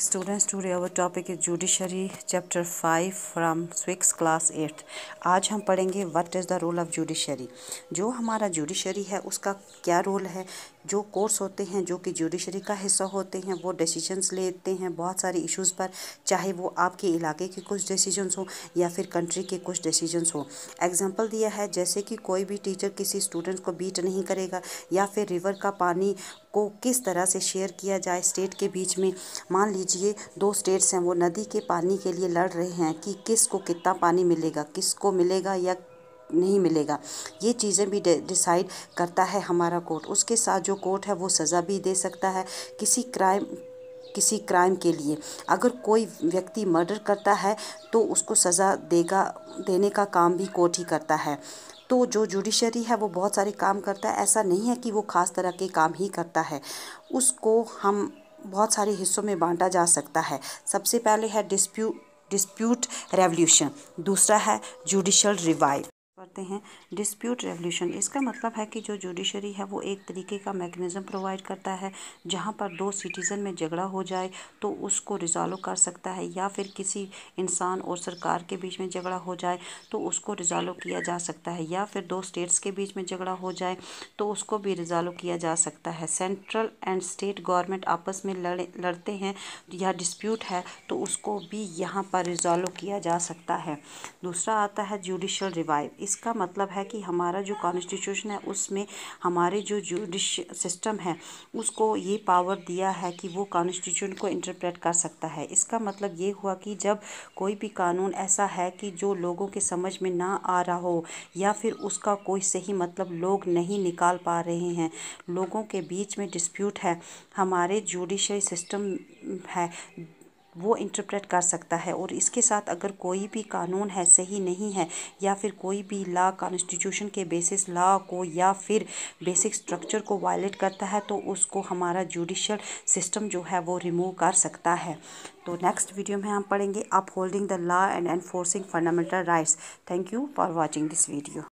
students to our topic is judiciary chapter five from six class eighth आज हम पढ़ेंगे what is the role of judiciary जो हमारा judiciary है उसका क्या रोल है जो कोर्स होते हैं जो कि जुडिशरी का हिस्सा होते हैं वो डिसीजंस लेते हैं बहुत सारे इश्यूज़ पर चाहे वो आपके इलाके के कुछ डिसीजंस हो या फिर कंट्री के कुछ डिसीजंस हो एग्जांपल दिया है जैसे कि कोई भी टीचर किसी स्टूडेंट को बीट नहीं करेगा या फिर रिवर का पानी को किस तरह से शेयर किया जाए स्टेट के बीच में मान लीजिए दो स्टेट्स हैं वो नदी के पानी के लिए लड़ रहे हैं कि किस को कितना पानी मिलेगा किस को मिलेगा या नहीं मिलेगा ये चीज़ें भी डिसाइड करता है हमारा कोर्ट उसके साथ जो कोर्ट है वो सज़ा भी दे सकता है किसी क्राइम किसी क्राइम के लिए अगर कोई व्यक्ति मर्डर करता है तो उसको सज़ा देगा देने का काम भी कोर्ट ही करता है तो जो जुडिशरी है वो बहुत सारे काम करता है ऐसा नहीं है कि वो ख़ास तरह के काम ही करता है उसको हम बहुत सारे हिस्सों में बांटा जा सकता है सबसे पहले है डिस्प्यू डिस्प्यूट रेवोल्यूशन दूसरा है जुडिशल रिवाइव करते हैं डिस्प्यूट रेवोल्यूशन इसका मतलब है कि जो जुडिशरी है वो एक तरीके का मैकेनिज़्म प्रोवाइड करता है जहाँ पर दो सिटीज़न में झगड़ा हो जाए तो उसको रिज़ॉल्व कर सकता है या फिर किसी इंसान और सरकार के बीच में झगड़ा हो जाए तो उसको रिज़ॉल्व किया जा सकता है या फिर दो स्टेट्स के बीच में झगड़ा हो जाए तो उसको भी रिज़ॉल्व किया जा सकता है सेंट्रल एंड स्टेट गवर्नमेंट आपस में लड़े लड़ते हैं या डिस्प्यूट है तो उसको भी यहाँ पर रिज़ॉल्व किया जा सकता है दूसरा आता है जुडिशल रिवाइव इस इसका मतलब है कि हमारा जो कॉन्स्टिट्यूशन है उसमें हमारे जो जुडिश सिस्टम है उसको ये पावर दिया है कि वो कॉन्स्टिट्यूशन को इंटरप्रेट कर सकता है इसका मतलब ये हुआ कि जब कोई भी कानून ऐसा है कि जो लोगों के समझ में ना आ रहा हो या फिर उसका कोई सही मतलब लोग नहीं निकाल पा रहे हैं लोगों के बीच में डिस्प्यूट है हमारे जुडिशरी सिस्टम है वो इंटरप्रेट कर सकता है और इसके साथ अगर कोई भी कानून है सही नहीं है या फिर कोई भी लॉ कॉन्स्टिट्यूशन के बेसिस लॉ को या फिर बेसिक स्ट्रक्चर को वायलेट करता है तो उसको हमारा जुडिशल सिस्टम जो है वो रिमूव कर सकता है तो नेक्स्ट वीडियो में हम पढ़ेंगे upholding the law and enforcing fundamental rights thank you for watching this video